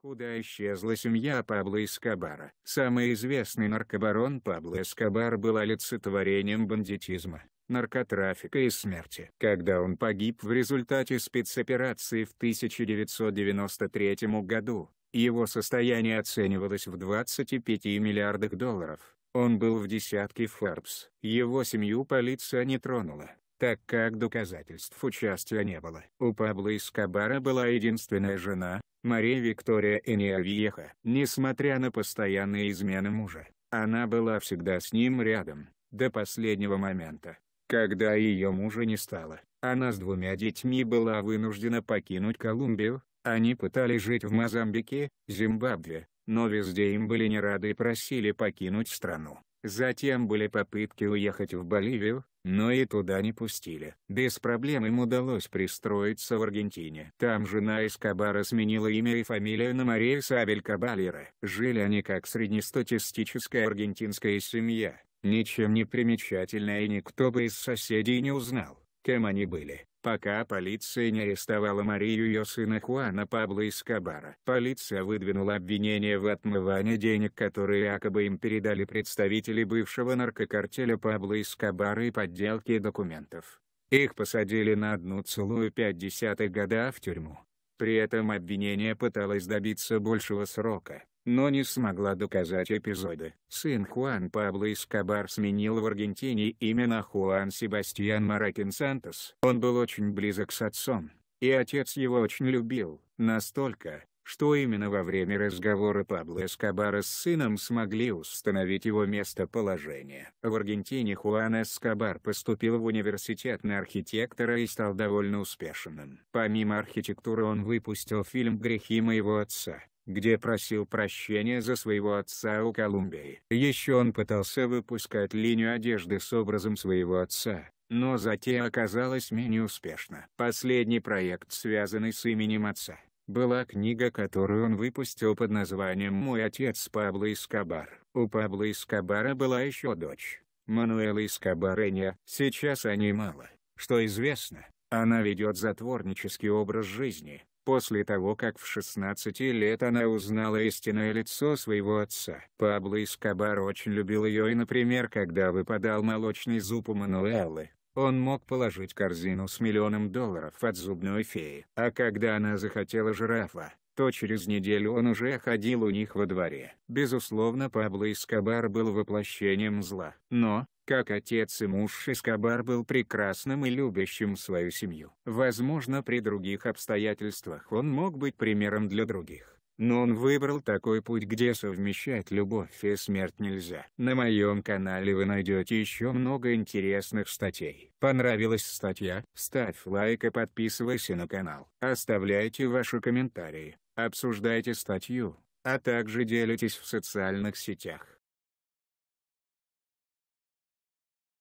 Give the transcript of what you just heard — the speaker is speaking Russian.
Куда исчезла семья Пабло Эскобара? Самый известный наркобарон Пабло Эскобар был олицетворением бандитизма, наркотрафика и смерти. Когда он погиб в результате спецоперации в 1993 году, его состояние оценивалось в 25 миллиардах долларов. Он был в десятке Forbes. Его семью полиция не тронула так как доказательств участия не было. У Пабло Эскобара была единственная жена, Мария Виктория Эниавьеха. Несмотря на постоянные измены мужа, она была всегда с ним рядом, до последнего момента. Когда ее мужа не стало, она с двумя детьми была вынуждена покинуть Колумбию, они пытались жить в Мозамбике, Зимбабве, но везде им были не рады и просили покинуть страну. Затем были попытки уехать в Боливию, но и туда не пустили. Без проблем им удалось пристроиться в Аргентине. Там жена Эскобара сменила имя и фамилию на Мария Сабель Кабалера. Жили они как среднестатистическая аргентинская семья, ничем не примечательная и никто бы из соседей не узнал, кем они были пока полиция не арестовала Марию и ее сына Хуана Пабло Эскобара. Полиция выдвинула обвинение в отмывании денег, которые якобы им передали представители бывшего наркокартеля Пабло Эскобара и подделке документов. Их посадили на 1,5 года в тюрьму. При этом обвинение пыталось добиться большего срока но не смогла доказать эпизоды. Сын Хуан Пабло Эскобар сменил в Аргентине имя на Хуан Себастьян Маракин Сантос. Он был очень близок с отцом, и отец его очень любил, настолько, что именно во время разговора Пабло Эскобара с сыном смогли установить его местоположение. В Аргентине Хуан Эскобар поступил в университет на архитектора и стал довольно успешным. Помимо архитектуры он выпустил фильм «Грехи моего отца», где просил прощения за своего отца у Колумбии. Еще он пытался выпускать линию одежды с образом своего отца, но затея оказалась менее успешна. Последний проект, связанный с именем отца, была книга, которую он выпустил под названием «Мой отец Пабло Эскобар». У Пабло Эскобара была еще дочь, Мануэла Эскобареня. Сейчас о ней мало, что известно. Она ведет затворнический образ жизни, после того как в 16 лет она узнала истинное лицо своего отца. Пабло Эскобар очень любил ее и например когда выпадал молочный зуб у Мануэллы, он мог положить корзину с миллионом долларов от зубной феи. А когда она захотела жирафа, то через неделю он уже ходил у них во дворе. Безусловно Пабло Эскобар был воплощением зла. Но, как отец и муж Эскобар был прекрасным и любящим свою семью. Возможно, при других обстоятельствах он мог быть примером для других. Но он выбрал такой путь, где совмещать любовь и смерть нельзя. На моем канале вы найдете еще много интересных статей. Понравилась статья? Ставь лайк и подписывайся на канал. Оставляйте ваши комментарии, обсуждайте статью, а также делитесь в социальных сетях.